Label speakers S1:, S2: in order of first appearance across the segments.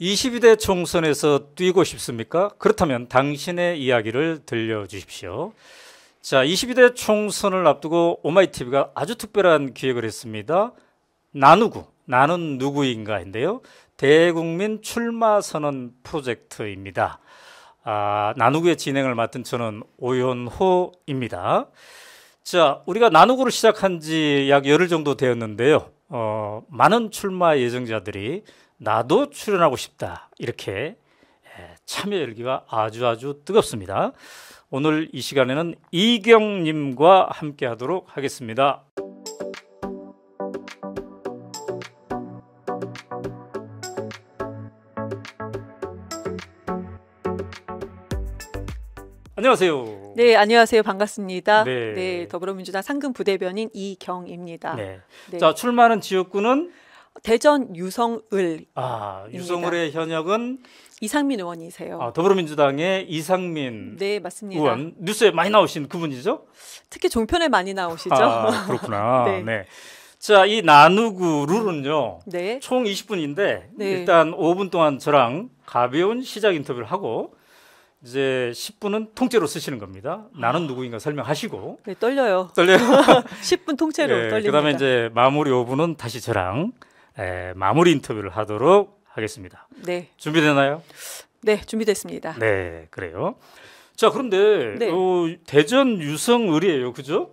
S1: 22대 총선에서 뛰고 싶습니까? 그렇다면 당신의 이야기를 들려주십시오. 자, 22대 총선을 앞두고 오마이TV가 아주 특별한 기획을 했습니다. 나누구, 나는 누구인가인데요. 대국민 출마 선언 프로젝트입니다. 아, 나누구의 진행을 맡은 저는 오연호입니다. 자, 우리가 나누구를 시작한 지 약 열흘 정도 되었는데요. 어, 많은 출마 예정자들이 나도 출연하고 싶다. 이렇게 예, 참여 열기가 아주 아주 뜨겁습니다. 오늘 이 시간에는 이경님과 함께 하도록 하겠습니다. 안녕하세요.
S2: 네, 안녕하세요. 반갑습니다. 네, 네 더불어민주당 상근 부대변인 이경입니다. 네. 네. 자,
S1: 출마는 하 지역구는 대전 유성을. 아, 유성을의 현역은
S2: 이상민 의원이세요. 아,
S1: 더불어민주당의 이상민
S2: 네, 맞습니다. 의원
S1: 뉴스에 많이 나오신 그분이죠?
S2: 특히 종편에 많이 나오시죠. 아, 그렇구나. 네.
S1: 네. 자, 이 나누구 룰은요. 네. 총 20분인데 네. 일단 5분 동안 저랑 가벼운 시작 인터뷰를 하고 이제 10분은 통째로 쓰시는 겁니다. 나는 아. 누구인가 설명하시고.
S2: 네, 떨려요. 떨려요. 10분 통째로 네, 떨립니다. 그다음에
S1: 이제 마무리 5분은 다시 저랑 에, 마무리 인터뷰를 하도록 하겠습니다. 네. 준비되나요?
S2: 네, 준비됐습니다.
S1: 네, 그래요. 자, 그런데 네. 어, 대전 유성을이에요, 그죠?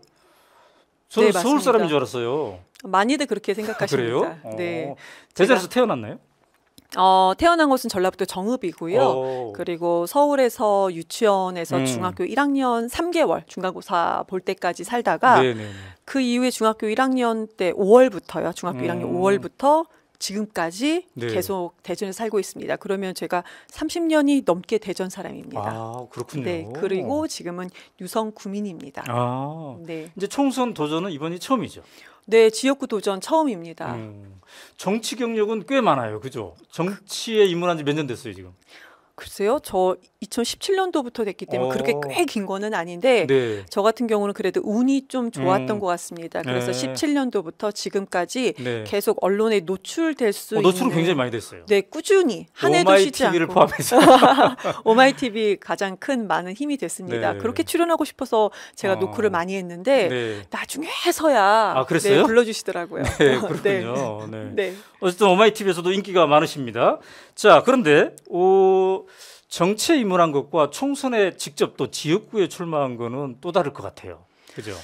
S2: 저는 네, 서울 사람인 줄
S1: 알았어요.
S2: 많이들 그렇게 생각하십니다. 아, 그래요? 네. 어, 대전에서 태어났나요? 어, 태어난 곳은 전라북도 정읍이고요. 오. 어. 그리고 서울에서 유치원에서 음. 중학교 1학년 3개월 중간고사 볼 때까지 살다가 네네그 이후에 중학교 1학년 때 5월부터요. 중학교 음. 1학년 5월부터 지금까지 네. 계속 대전에 살고 있습니다. 그러면 제가 30년이 넘게 대전 사람입니다.
S1: 아, 그렇군요. 네, 그리고
S2: 지금은 유성 구민입니다. 아,
S1: 네. 이제 총선 도전은 이번이 처음이죠. 네, 지역구 도전
S2: 처음입니다.
S1: 음, 정치 경력은 꽤 많아요. 그죠? 정치에 입문한 지 몇 년 됐어요, 지금?
S2: 글쎄요, 저 2017년도부터 됐기 때문에 어. 그렇게 꽤 긴 거는 아닌데 네. 저 같은 경우는 그래도 운이 좀 좋았던 음. 것 같습니다. 그래서 네. 17년도부터 지금까지 네. 계속 언론에 노출될 수 어, 노출은 있는 굉장히 많이 됐어요. 네, 꾸준히 한 해도 쉬지 TV를 않고 포함해서 오마이 TV 가장 큰 많은 힘이 됐습니다. 네. 그렇게 출연하고 싶어서 제가 어. 아. 노크를 많이 했는데 네. 나중에 해서야 아, 네, 불러주시더라고요. 네, 그렇군요. 네.
S1: 어쨌든 오마이 TV에서도 인기가 많으십니다. 자, 그런데 어, 정치에 입문한 것과 총선에 직접 또 지역구에 출마한 거는 또 다를 것 같아요. 그죠?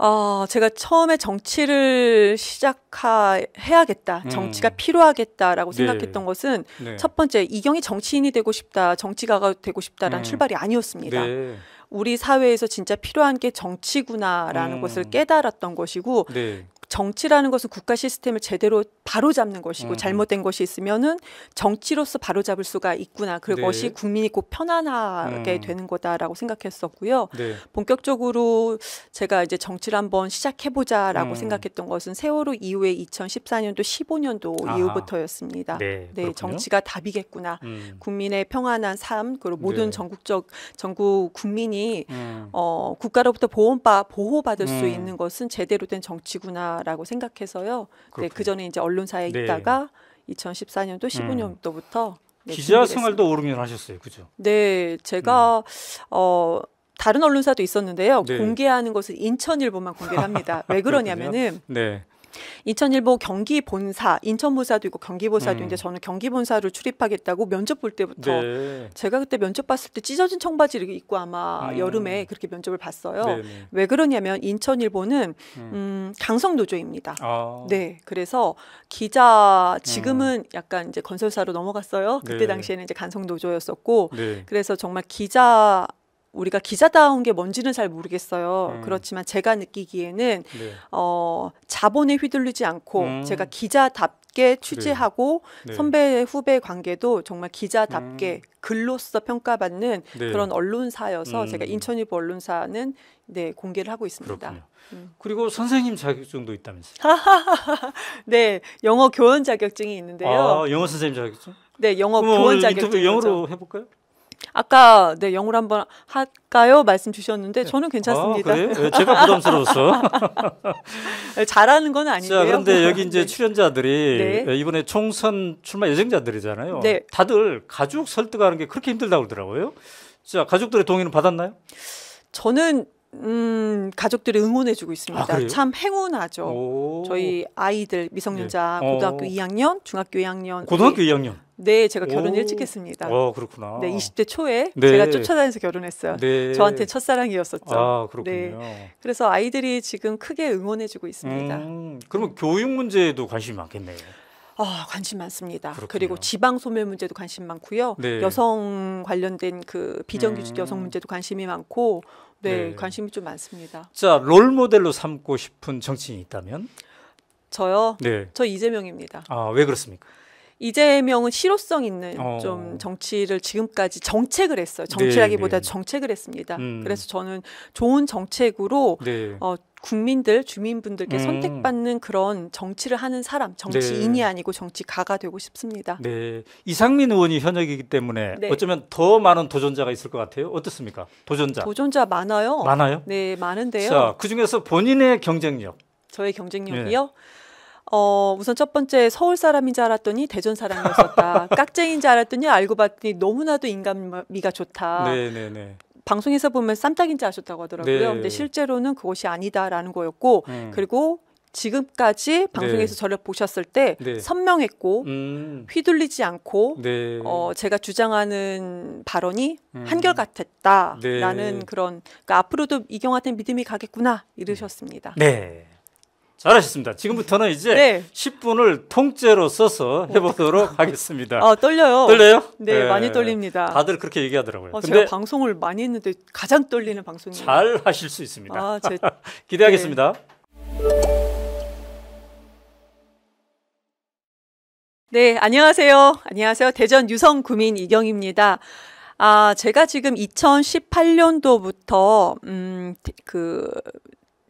S2: 어, 제가 처음에 정치를 시작해야겠다, 음. 정치가 필요하겠다라고 네. 생각했던 것은 네. 첫 번째 이경이 정치인이 되고 싶다, 정치가가 되고 싶다라는 음. 출발이 아니었습니다. 네. 우리 사회에서 진짜 필요한 게 정치구나라는 음. 것을 깨달았던 것이고 네. 정치라는 것은 국가 시스템을 제대로 바로잡는 것이고 음. 잘못된 것이 있으면은 정치로서 바로잡을 수가 있구나. 그것이 네. 국민이 꼭 편안하게 음. 되는 거다라고 생각했었고요. 네. 본격적으로 제가 이제 정치를 한번 시작해보자라고 음. 생각했던 것은 세월호 이후에 2014년도 15년도 아하. 이후부터였습니다. 네, 네 정치가 답이겠구나. 음. 국민의 평안한 삶 그리고 네. 모든 전국적 전국 국민이 음. 어, 국가로부터 보험바 보호받을 수 음. 있는 것은 제대로 된 정치구나. 있다라고 생각해서요. 네, 그 전에 이제 언론사에 네. 있다가 2014년도 15년도부터 음. 네, 기자 생활도 오르년
S1: 하셨어요, 그죠?
S2: 네, 제가 음. 어. 다른 언론사도 있었는데요. 네. 공개하는 것은 인천일보만 공개합니다. 왜 아, 그러냐면은 네. 인천일보 경기 본사, 인천본사도 있고 경기 본사도 음. 있는데 저는 경기 본사를 출입하겠다고 면접 볼 때부터 네. 제가 그때 면접 봤을 때 찢어진 청바지를 입고 아마 음. 여름에 그렇게 면접을 봤어요. 네네. 네. 왜 그러냐면 인천일보는 음. 음, 강성 노조입니다. 아. 네, 그래서 기자 지금은 음. 약간 이제 건설사로 넘어갔어요. 그때 네. 당시에는 이제 강성 노조였었고 네. 그래서 정말 기자 우리가 기자다운 게 뭔지는 잘 모르겠어요. 음. 그렇지만 제가 느끼기에는 네. 어, 자본에 휘둘리지 않고 음. 제가 기자답게 네. 취재하고 네. 선배 후배 관계도 정말 기자답게 음. 글로써 평가받는 네. 그런 언론사여서 제가 음. 인천일보 언론사는 네 공개를 하고 있습니다.
S1: 음. 그리고 선생님 자격증도 있다면서요?
S2: 네, 영어 교원 자격증이 있는데요. 아, 영어 선생님 자격증? 네, 영어 교원 자격증. 영어로 해볼까요? 아까 네 영어로 한번 할까요? 말씀 주셨는데 네. 저는 괜찮습니다. 아, 그래 예, 제가 부담스러워서 네, 잘하는 건 아닌데요. 자, 그런데 여기 이제
S1: 네. 출연자들이 네. 예, 이번에 총선 출마 예정자들이잖아요. 네. 다들 가족 설득하는 게 그렇게 힘들다고 그러더라고요. 자, 가족들의 동의는 받았나요? 저는
S2: 음, 가족들이 응원해주고 있습니다. 아, 참 행운하죠. 저희 아이들 미성년자 네. 어. 고등학교 어. 2학년, 중학교 2학년, 고등학교 2학년. 네, 제가 결혼 일찍 했습니다. 어, 그렇구나. 네, 20대 초에 네. 제가 쫓아다니면서 결혼했어요. 네. 저한테 첫사랑이었었죠. 아, 네. 그렇군요. 네. 그래서 아이들이 지금 크게 응원해주고 있습니다. 음,
S1: 그러면 교육 문제에도 관심이 많겠네요.
S2: 아, 어, 관심 많습니다. 그렇군요. 그리고 지방 소멸 문제도 관심 많고요. 네. 여성 관련된 그 비정규직 음. 여성 문제도 관심이 많고 네, 네, 관심이 좀 많습니다.
S1: 자, 롤 모델로 삼고 싶은 정치인이 있다면?
S2: 저요? 네. 저 이재명입니다.
S1: 아, 왜 그렇습니까?
S2: 이재명은 실효성 있는 어. 좀 정치를 지금까지 정책을 했어요. 네, 정치라기보다 네, 네. 정책을 했습니다. 음. 그래서 저는 좋은 정책으로 네. 어, 국민들 주민분들께 음. 선택받는 그런 정치를 하는 사람 정치인이 네. 아니고 정치가가 되고 싶습니다.
S1: 네 이상민 의원이 현역이기 때문에 네. 어쩌면 더 많은 도전자가 있을 것 같아요. 어떻습니까? 도전자
S2: 도전자 많아요. 많아요? 네 많은데요. 자그
S1: 중에서 본인의 경쟁력
S2: 저의 경쟁력이요. 네. 어, 우선 첫 번째 서울 사람인 줄 알았더니 대전 사람이었다 깍쟁인 줄 알았더니 알고 봤더니 너무나도 인간미가 좋다. 네네네. 네, 네. 방송에서 보면 쌈딱인 지 아셨다고 하더라고요. 네. 근데 실제로는 그것이 아니다라는 거였고 음. 그리고 지금까지 방송에서 네. 저를 보셨을 때 네. 선명했고 음. 휘둘리지 않고
S1: 네. 어,
S2: 제가 주장하는 발언이 음. 한결같았다라는 네. 그런 그러니까 앞으로도 이경한테 믿음이 가겠구나 이러셨습니다. 네.
S1: 잘하셨습니다. 지금부터는 이제 네. 10분을 통째로 써서 어, 해보도록 하겠습니다. 아 떨려요. 떨려요? 네, 네, 많이 떨립니다. 다들 그렇게 얘기하더라고요. 어, 제가
S2: 방송을 많이 했는데 가장 떨리는 방송이에요. 잘 하실 수 있습니다. 아, 제... 기대하겠습니다. 네. 네, 안녕하세요. 안녕하세요. 대전 유성 구민 이경입니다. 아, 제가 지금 2018년도부터, 음, 그,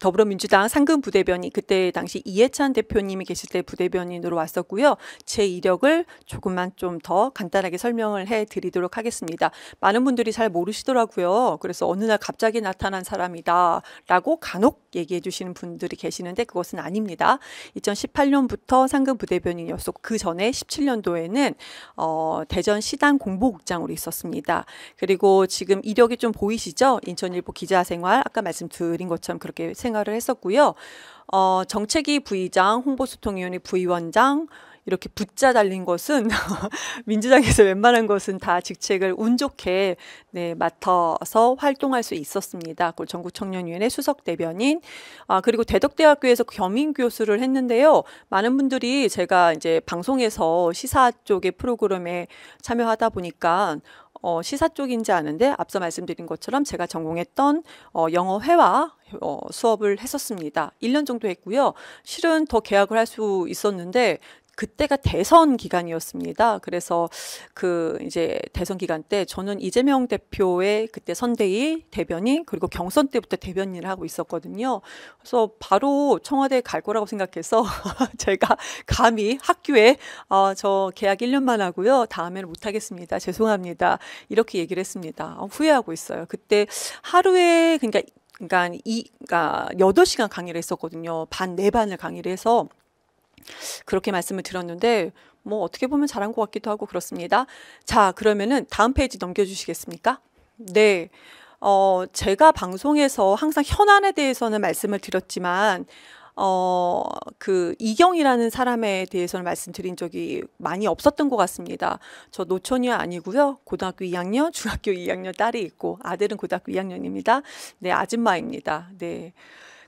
S2: 더불어민주당 상금 부대변인 그때 당시 이해찬 대표님이 계실 때 부대변인으로 왔었고요. 제 이력을 조금만 좀 더 간단하게 설명을 해 드리도록 하겠습니다. 많은 분들이 잘 모르시더라고요. 그래서 어느 날 갑자기 나타난 사람이다라고 간혹 얘기해 주시는 분들이 계시는데 그것은 아닙니다. 2018년부터 상금 부대변인이었고 그 전에 17년도에는 어 대전 시당 공보국장으로 있었습니다. 그리고 지금 이력이 좀 보이시죠? 인천일보 기자 생활 아까 말씀드린 것처럼 그렇게 생활을 했었고요. 어, 정책위 부의장, 홍보소통위원회 부위원장, 이렇게 붙자 달린 것은 민주당에서 웬만한 것은 다 직책을 운 좋게 네, 맡아서 활동할 수 있었습니다. 그 전국 청년위원회 수석 대변인 아 그리고 대덕대학교에서 겸임 교수를 했는데요. 많은 분들이 제가 이제 방송에서 시사 쪽의 프로그램에 참여하다 보니까 어, 시사 쪽인지 아는데 앞서 말씀드린 것처럼 제가 전공했던 어, 영어 회화 어, 수업을 했었습니다. 1년 정도 했고요. 실은 더 계약을 할 수 있었는데 그때가 대선 기간이었습니다. 그래서 그 이제 대선 기간 때 저는 이재명 대표의 그때 선대위 대변인 그리고 경선 때부터 대변인을 하고 있었거든요. 그래서 바로 청와대에 갈 거라고 생각해서 제가 감히 학교에 어, 저 계약 1년만 하고요. 다음에는 못 하겠습니다. 죄송합니다. 이렇게 얘기를 했습니다. 어, 후회하고 있어요. 그때 하루에 그러니까 그러니까 이 그러니까 8시간 강의를 했었거든요. 반4 반을 강의를 해서 그렇게 말씀을 드렸는데 뭐 어떻게 보면 잘한 것 같기도 하고 그렇습니다. 자 그러면은 다음 페이지 넘겨주시겠습니까? 네. 어, 제가 방송에서 항상 현안에 대해서는 말씀을 드렸지만, 어, 그, 이경이라는 사람에 대해서는 말씀드린 적이 많이 없었던 것 같습니다. 저 노천이 아니고요. 고등학교 2학년, 중학교 2학년 딸이 있고, 아들은 고등학교 2학년입니다. 네, 아줌마입니다. 네.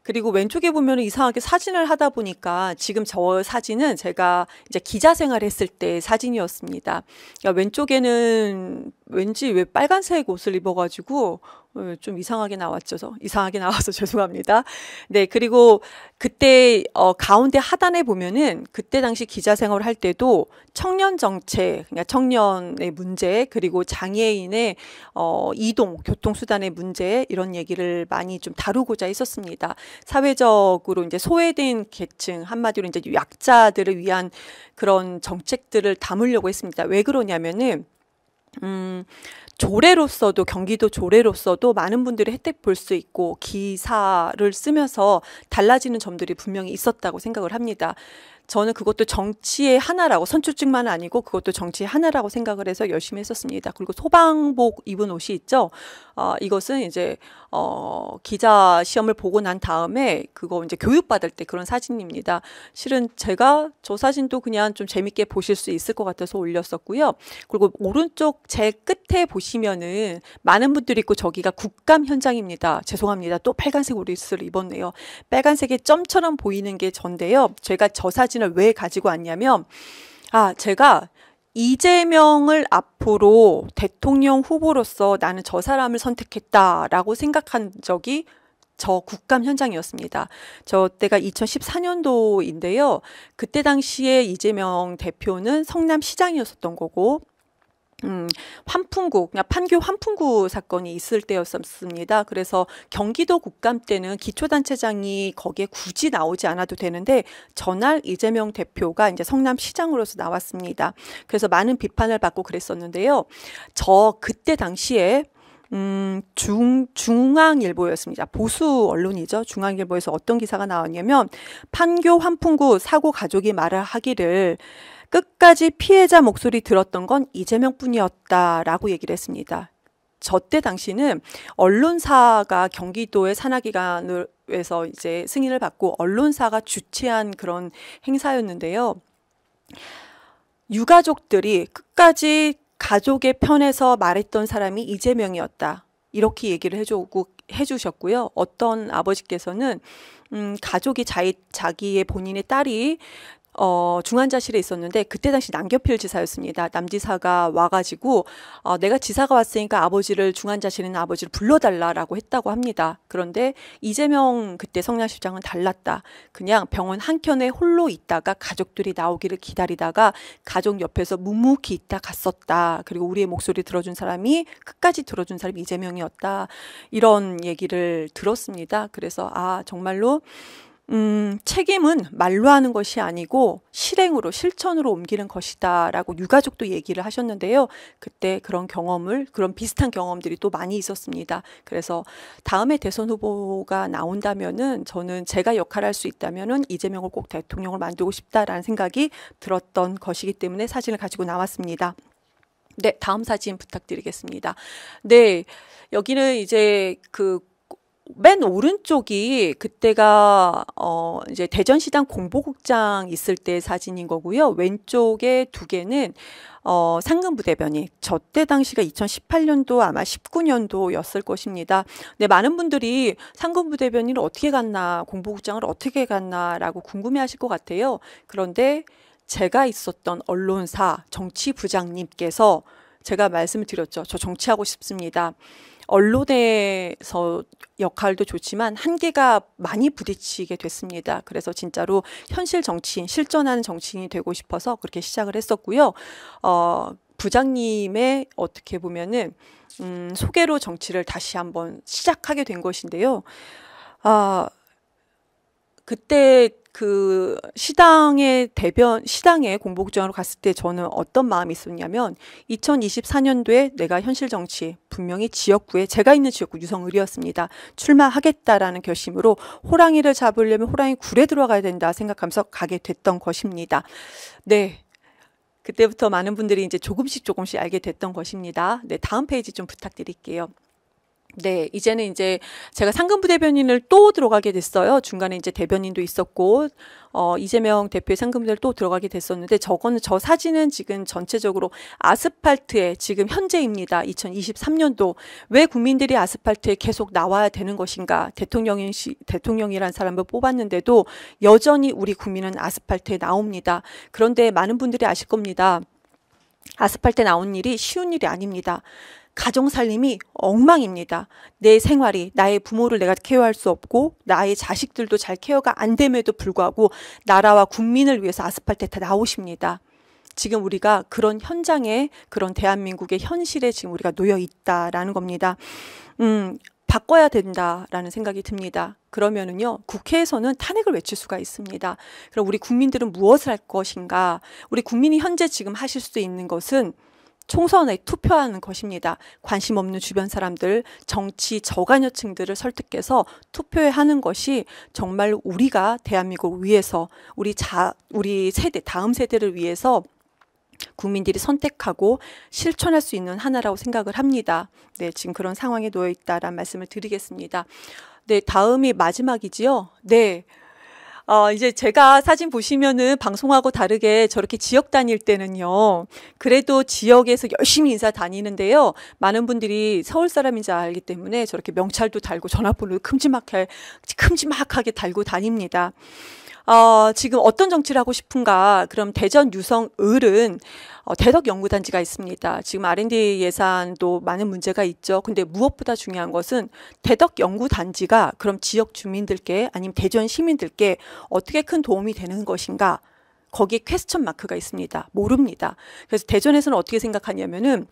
S2: 그리고 왼쪽에 보면 이상하게 사진을 하다 보니까 지금 저 사진은 제가 이제 기자 생활했을 때 사진이었습니다. 그러니까 왼쪽에는 왠지 왜 빨간색 옷을 입어가지고 어, 좀 이상하게 나왔죠. 이상하게 나와서 죄송합니다. 네, 그리고 그때 어, 가운데 하단에 보면은 그때 당시 기자 생활을 할 때도 청년 정책, 그냥 그러니까 청년의 문제, 그리고 장애인의 어, 이동, 교통수단의 문제 이런 얘기를 많이 좀 다루고자 했었습니다. 사회적으로 이제 소외된 계층 한마디로 이제 약자들을 위한 그런 정책들을 담으려고 했습니다. 왜 그러냐면은 음, 조례로서도 경기도 조례로서도 많은 분들이 혜택 볼 수 있고 기사를 쓰면서 달라지는 점들이 분명히 있었다고 생각을 합니다. 저는 그것도 정치의 하나라고 선출직만 아니고 그것도 정치의 하나라고 생각을 해서 열심히 했었습니다. 그리고 소방복 입은 옷이 있죠. 어, 이것은 이제 어, 기자 시험을 보고 난 다음에 그거 이제 교육 받을 때 그런 사진입니다. 실은 제가 저 사진도 그냥 좀 재밌게 보실 수 있을 것 같아서 올렸었고요. 그리고 오른쪽 제 끝에 보시면은 많은 분들이 있고 저기가 국감 현장입니다. 죄송합니다. 또 빨간색 옷을 입었네요. 빨간색의 점처럼 보이는 게 전데요. 제가 저 사진 사진을 왜 가지고 왔냐면 아 제가 이재명을 앞으로 대통령 후보로서 나는 저 사람을 선택했다라고 생각한 적이 저 국감 현장이었습니다. 저 때가 2014년도인데요. 그때 당시에 이재명 대표는 성남시장이었었던 거고 음, 환풍구, 그냥 그러니까 판교 환풍구 사건이 있을 때였었습니다. 그래서 경기도 국감 때는 기초단체장이 거기에 굳이 나오지 않아도 되는데 전날 이재명 대표가 이제 성남시장으로서 나왔습니다. 그래서 많은 비판을 받고 그랬었는데요. 저 그때 당시에 음, 중, 중앙일보였습니다. 보수 언론이죠. 중앙일보에서 어떤 기사가 나왔냐면, 판교 환풍구 사고 가족이 말을 하기를, 끝까지 피해자 목소리 들었던 건 이재명뿐이었다라고 얘기를 했습니다. 저 때 당시는 언론사가 경기도의 산하기관에서 이제 승인을 받고 언론사가 주최한 그런 행사였는데요. 유가족들이 끝까지 가족의 편에서 말했던 사람이 이재명이었다. 이렇게 얘기를 해주고 해주셨고요. 어떤 아버지께서는 음, 가족이 자이, 자기의 본인의 딸이 어, 중환자실에 있었는데 그때 당시 남겨필 지사였습니다. 남지사가 와가지고 어, 내가 지사가 왔으니까 아버지를 중환자실에 있는 아버지를 불러달라라고 했다고 합니다. 그런데 이재명 그때 성남시장은 달랐다. 그냥 병원 한 켠에 홀로 있다가 가족들이 나오기를 기다리다가 가족 옆에서 묵묵히 있다 갔었다. 그리고 우리의 목소리 들어준 사람이 끝까지 들어준 사람이 이재명이었다. 이런 얘기를 들었습니다. 그래서 아 정말로 음, 책임은 말로 하는 것이 아니고 실행으로 실천으로 옮기는 것이다라고 유가족도 얘기를 하셨는데요. 그때 그런 경험을 그런 비슷한 경험들이 또 많이 있었습니다. 그래서 다음에 대선 후보가 나온다면은 저는 제가 역할할수 있다면은 이재명을 꼭 대통령을 만들고 싶다라는 생각이 들었던 것이기 때문에 사진을 가지고 나왔습니다. 네, 다음 사진 부탁드리겠습니다. 네, 여기는 이제 그맨 오른쪽이 그때가 어 이제 대전시당 공보국장 있을 때 사진인 거고요. 왼쪽에 두 개는 어 상근부 대변인. 저 때 당시가 2018년도 아마 19년도였을 것입니다. 근데 많은 분들이 상근부 대변인을 어떻게 갔나, 공보국장을 어떻게 갔나라고 궁금해하실 것 같아요. 그런데 제가 있었던 언론사 정치 부장님께서 제가 말씀을 드렸죠. 저 정치하고 싶습니다. 언론에서 역할도 좋지만 한계가 많이 부딪히게 됐습니다. 그래서 진짜로 현실 정치인, 실전하는 정치인이 되고 싶어서 그렇게 시작을 했었고요. 어, 부장님의 어떻게 보면은 음, 소개로 정치를 다시 한번 시작하게 된 것인데요. 아, 어, 그때 그 시당의 대변 시당에 공복장으로 갔을 때 저는 어떤 마음이 있었냐면 2024년도에 내가 현실 정치 분명히 지역구에 제가 있는 지역구 유성을이었습니다. 출마하겠다라는 결심으로 호랑이를 잡으려면 호랑이 굴에 들어가야 된다 생각하면서 가게 됐던 것입니다. 네. 그때부터 많은 분들이 이제 조금씩 조금씩 알게 됐던 것입니다. 네, 다음 페이지 좀 부탁드릴게요. 네, 이제는 이제 제가 상금부 대변인을 또 들어가게 됐어요. 중간에 이제 대변인도 있었고, 어, 이재명 대표의 상금부를또 들어가게 됐었는데, 저거는, 저 사진은 지금 전체적으로 아스팔트에 지금 현재입니다. 2023년도. 왜 국민들이 아스팔트에 계속 나와야 되는 것인가. 대통령인 시, 대통령이란 사람을 뽑았는데도 여전히 우리 국민은 아스팔트에 나옵니다. 그런데 많은 분들이 아실 겁니다. 아스팔트에 나온 일이 쉬운 일이 아닙니다. 가정 살림이 엉망입니다. 내 생활이 나의 부모를 내가 케어할 수 없고 나의 자식들도 잘 케어가 안 됨에도 불구하고 나라와 국민을 위해서 아스팔트에 다 나오십니다. 지금 우리가 그런 현장에 그런 대한민국의 현실에 지금 우리가 놓여 있다라는 겁니다. 음, 바꿔야 된다라는 생각이 듭니다. 그러면은요, 국회에서는 탄핵을 외칠 수가 있습니다. 그럼 우리 국민들은 무엇을 할 것인가? 우리 국민이 현재 지금 하실 수 있는 것은 총선에 투표하는 것입니다. 관심 없는 주변 사람들, 정치 저간여층들을 설득해서 투표에 하는 것이 정말 우리가 대한민국을 위해서 우리 자 우리 세대 다음 세대를 위해서 국민들이 선택하고 실천할 수 있는 하나라고 생각을 합니다. 네, 지금 그런 상황에 놓여 있다라는 말씀을 드리겠습니다. 네, 다음이 마지막이지요. 네. 어, 이제 제가 사진 보시면은 방송하고 다르게 저렇게 지역 다닐 때는요. 그래도 지역에서 열심히 인사 다니는데요. 많은 분들이 서울 사람인 지 알기 때문에 저렇게 명찰도 달고 전화번호 큼지막하게, 큼지막하게 달고 다닙니다. 어, 지금 어떤 정치를 하고 싶은가? 그럼 대전 유성 을은 어, 대덕 연구단지가 있습니다. 지금 R&D 예산도 많은 문제가 있죠. 근데 무엇보다 중요한 것은 대덕 연구단지가 그럼 지역 주민들께 아니면 대전 시민들께 어떻게 큰 도움이 되는 것인가? 거기에 퀘스천 마크가 있습니다. 모릅니다. 그래서 대전에서는 어떻게 생각하냐면은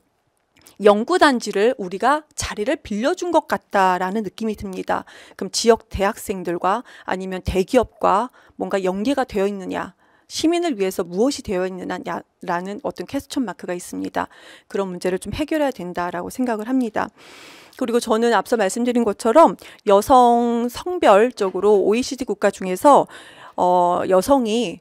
S2: 연구단지를 우리가 자리를 빌려준 것 같다라는 느낌이 듭니다. 그럼 지역 대학생들과 아니면 대기업과 뭔가 연계가 되어 있느냐, 시민을 위해서 무엇이 되어 있느냐라는 어떤 캐스천 마크가 있습니다. 그런 문제를 좀 해결해야 된다라고 생각을 합니다. 그리고 저는 앞서 말씀드린 것처럼 여성 성별적으로 OECD 국가 중에서 어, 여성이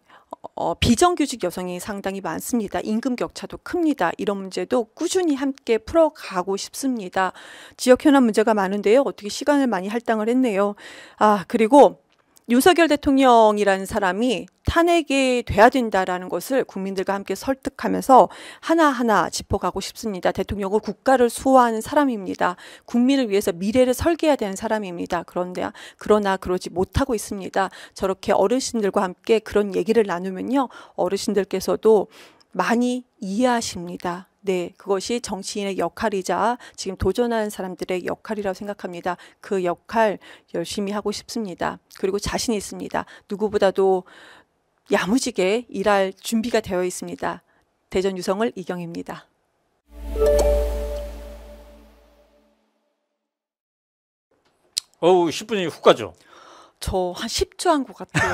S2: 어, 비정규직 여성이 상당히 많습니다. 임금 격차도 큽니다. 이런 문제도 꾸준히 함께 풀어가고 싶습니다. 지역 현안 문제가 많은데요. 어떻게 시간을 많이 할당을 했네요. 아, 그리고 윤석열 대통령이라는 사람이 탄핵이 돼야 된다라는 것을 국민들과 함께 설득하면서 하나하나 짚어가고 싶습니다. 대통령은 국가를 수호하는 사람입니다. 국민을 위해서 미래를 설계해야 되는 사람입니다. 그런데 그러나 그러지 못하고 있습니다. 저렇게 어르신들과 함께 그런 얘기를 나누면요. 어르신들께서도 많이 이해하십니다. 네, 그것이 정치인의 역할이자 지금 도전하는 사람들의 역할이라고 생각합니다. 그 역할 열심히 하고 싶습니다. 그리고 자신 있습니다. 누구보다도 야무지게 일할 준비가 되어 있습니다. 대전 유성을 이경입니다.
S1: 어우, 10분이 훅 가죠.
S2: 저 한 10초 한것 같아요.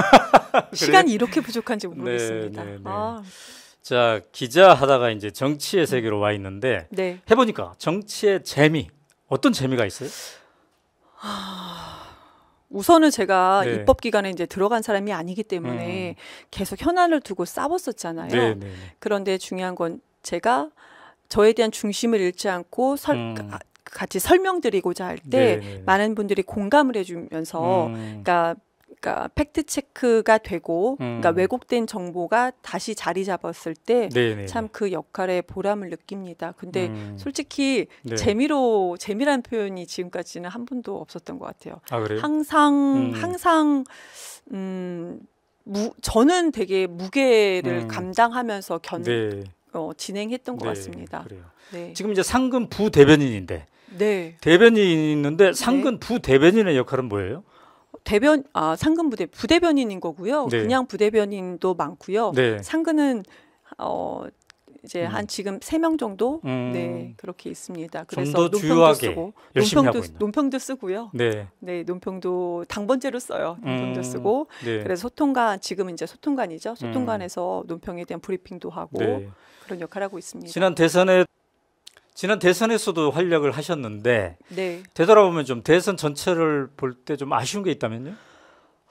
S2: 시간이 이렇게 부족한지 모르겠습니다. 네, 네, 네. 아.
S1: 자 기자 하다가 이제 정치의 세계로 와 있는데 네. 해보니까 정치의 재미 어떤 재미가 있어요?
S2: 아, 우선은 제가 네. 입법 기관에 이제 들어간 사람이 아니기 때문에 음. 계속 현안을 두고 싸웠었잖아요. 네네. 네, 네. 그런데 중요한 건 제가 저에 대한 중심을 잃지 않고 설, 음. 같이 설명드리고자 할때 네, 많은 분들이 공감을 해주면서, 음. 그러니까 그러니까 팩트 체크가 되고 그러니까 음. 그러니까 왜곡된 정보가 다시 자리 잡았을 때 참 그 역할에 보람을 느낍니다. 근데 음. 솔직히 네. 재미로 재미란 표현이 지금까지는 한 번도 없었던 것 같아요. 아, 항상 음. 항상 음 무, 저는 되게 무게를 음. 감당하면서 견 네. 어, 진행했던 것 네, 같습니다. 그래요. 네. 지금 이제
S1: 상근 부대변인인데 네. 대변인이 있는데 상근 네. 부대변인의 역할은 뭐예요?
S2: 대변 아 상근 부대 부대변인인 거고요. 네. 그냥 부대변인도 많고요. 네. 상근은 어 이제 음. 한 지금 세 명 정도 음. 네 그렇게 있습니다. 그래서 논평도 쓰고 논평도 논평도 쓰고요. 네. 네 논평도 당번제로 써요. 논평도 음. 쓰고 네. 그래서 소통관 지금 이제 소통관이죠. 음. 소통관에서 논평에 대한 브리핑도 하고 네. 그런 역할을 하고 있습니다. 지난
S1: 대선에 지난 대선에서도 활약을 하셨는데 네. 되돌아보면 좀 대선 전체를 볼 때 좀 아쉬운 게 있다면요?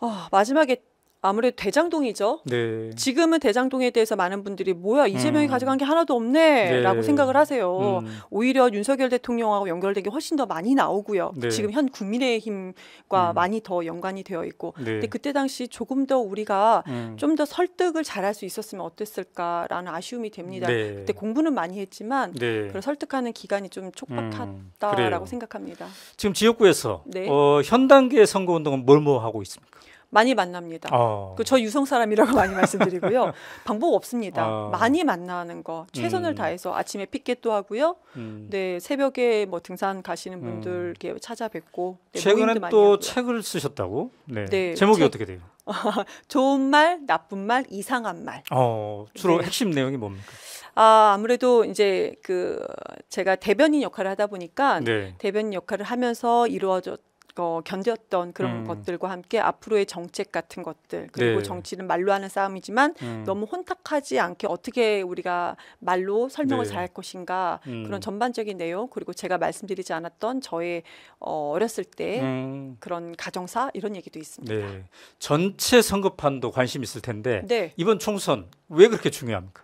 S2: 어, 마지막에 아무래도 대장동이죠. 네. 지금은 대장동에 대해서 많은 분들이 뭐야 이재명이 음. 가져간 게 하나도 없네라고 네. 생각을 하세요. 음. 오히려 윤석열 대통령하고 연결된 게 훨씬 더 많이 나오고요. 네. 지금 현 국민의힘과 음. 많이 더 연관이 되어 있고. 네. 근데 그때 당시 조금 더 우리가 음. 좀더 설득을 잘할 수 있었으면 어땠을까라는 아쉬움이 됩니다. 네. 그때 공부는 많이 했지만 네. 그런 설득하는 기간이 좀 촉박하다라고 음, 생각합니다.
S1: 지금 지역구에서 어, 현단계 선거운동은 뭘 뭐 하고 있습니까?
S2: 많이 만납니다. 어. 아. 그저 유성 사람이라고 많이 말씀드리고요. 방법 없습니다. 어. 많이 만나는 거 최선을 음. 다해서 아침에 피켓도 하고요. 음. 네 새벽에 뭐 등산 가시는 음. 분들 음. 찾아뵙고 네, 최근에 또 하고요.
S1: 책을 쓰셨다고? 네. 네 제목이 책, 어떻게 돼요?
S2: 좋은 말, 나쁜 말, 이상한 말.
S1: 어, 주로 네. 핵심 내용이 뭡니까?
S2: 아, 아무래도 이제 그 제가 대변인 역할을 하다 보니까 네. 대변인 역할을 하면서 이루어졌 어, 견뎠던 그런 음. 것들과 함께 앞으로의 정책 같은 것들 그리고 네. 정치는 말로 하는 싸움이지만 음. 너무 혼탁하지 않게 어떻게 우리가 말로 설명을 네. 잘할 것인가 음. 그런 전반적인 내용 그리고 제가 말씀드리지 않았던 저의 어, 어렸을 때 음. 그런 가정사 이런 얘기도 있습니다.
S1: 네. 전체 선거판도 관심 있을 텐데 네. 이번 총선 왜 그렇게 중요합니까?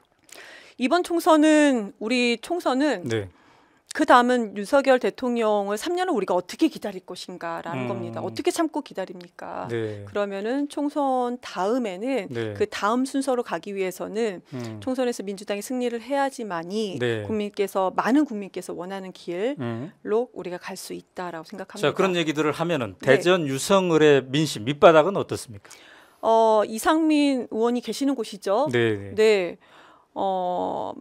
S2: 이번 총선은 우리 총선은 네. 그 다음은 윤석열 대통령을 3년을 우리가 어떻게 기다릴 것인가라는 음. 겁니다. 어떻게 참고 기다립니까? 네. 그러면은 총선 다음에는 네. 그 다음 순서로 가기 위해서는 음. 총선에서 민주당이 승리를 해야지만이 네. 국민께서 많은 국민께서 원하는 길로 음. 우리가 갈 수 있다라고 생각합니다. 자, 그런
S1: 얘기들을 하면은 네. 대전 유성을의 민심 밑바닥은 어떻습니까?
S2: 어, 이상민 의원이 계시는 곳이죠. 네. 네. 네. 어,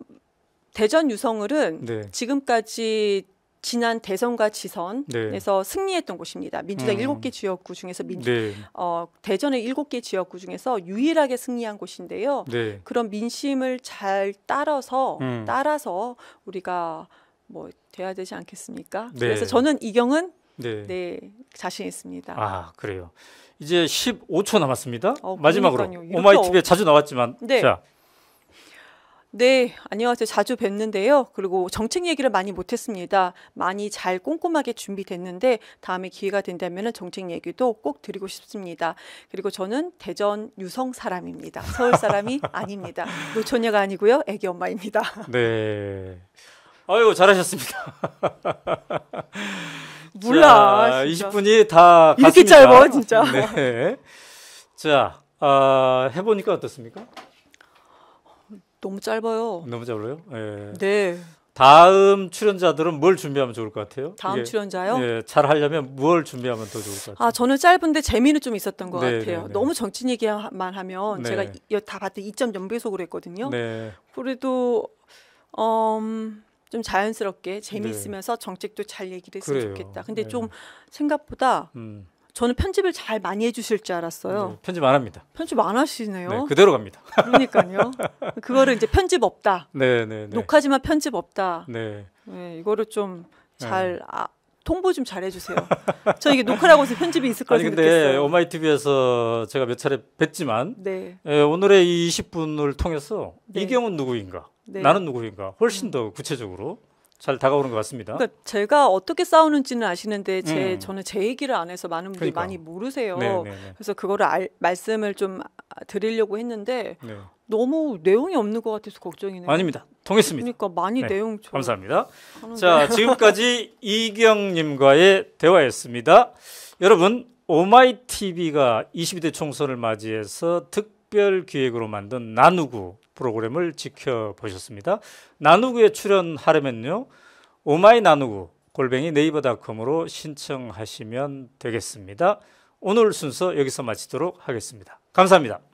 S2: 대전 유성을은 네. 지금까지 지난 대선과 지선에서 네. 승리했던 곳입니다. 민주당 음. 7개 지역구 중에서 민, 네. 어, 대전의 7개 지역구 중에서 유일하게 승리한 곳인데요. 네. 그런 민심을 잘 따라서 음. 따라서 우리가 뭐 돼야 되지 않겠습니까? 네. 그래서 저는 이경은 네. 네 자신 있습니다. 아
S1: 그래요. 이제 15초 남았습니다. 어, 마지막으로 오마이티비에 어. 자주 나왔지만 네. 자
S2: 네, 안녕하세요. 자주 뵙는데요. 그리고 정책 얘기를 많이 못했습니다. 많이 잘 꼼꼼하게 준비됐는데 다음에 기회가 된다면 정책 얘기도 꼭 드리고 싶습니다. 그리고 저는 대전 유성 사람입니다. 서울 사람이 아닙니다. 노처녀가 아니고요. 애기 엄마입니다.
S1: 네. 아유, 잘하셨습니다. 몰라. 자, 20분이 다 이렇게 갔습니다. 짧아, 진짜. 네. 자, 아, 해보니까 어떻습니까?
S2: 너무 짧아요. 너무 짧아요? 예. 네.
S1: 다음 출연자들은 뭘 준비하면 좋을 것 같아요? 다음 출연자요? 예, 잘 하려면 뭘 준비하면 더 좋을 것 아, 같아요? 아,
S2: 저는 짧은데 재미는 좀 있었던 것 네, 같아요. 네, 네. 너무 정치 얘기만 하면 제가 다봤더니 2.0배속으로 했거든요. 네. 그래도 음, 좀 자연스럽게 재미있으면서 네. 정책도 잘 얘기를 했으면 그래요. 좋겠다. 근데 좀 생각보다 음. 저는 편집을 잘 많이 해주실 줄 알았어요. 네, 편집 안 합니다. 편집 안 하시네요. 네, 그대로 갑니다. 그러니까요. 그거를 이제 편집 없다. 네, 네, 네. 녹화지만 편집 없다. 네. 네 이거를 좀잘 네. 아, 통보 좀 잘 해주세요. 저 이게 녹화라고 해서 편집이 있을 거라고 느꼈어요.
S1: 오마이 티비에서 제가 몇 차례 뵀지만 네. 예, 오늘의 이 20분을 통해서 네. 이경은 누구인가, 네. 나는 누구인가 훨씬 더 구체적으로 잘 다가오는 것 같습니다. 그러니까
S2: 제가 어떻게 싸우는지는 아시는데 제 음. 저는 제 얘기를 안 해서 많은 분들이 그러니까. 많이 모르세요. 네네네. 네, 네. 그래서 그거를 알, 말씀을 좀 드리려고 했는데 네. 너무 내용이 없는 것 같아서 걱정이네요. 아닙니다. 통했습니다. 그러니까 많이 네. 내용 좀 감사합니다. 하는데. 자 지금까지
S1: 이경님과의 대화였습니다. 여러분 오마이 TV가 22대 총선을 맞이해서 특별 기획으로 만든 나누고 프로그램을 지켜보셨습니다. 나누구에 출연하려면요. 오마이 나누구 골뱅이 네이버닷컴으로 신청하시면 되겠습니다.
S2: 오늘 순서 여기서 마치도록 하겠습니다. 감사합니다.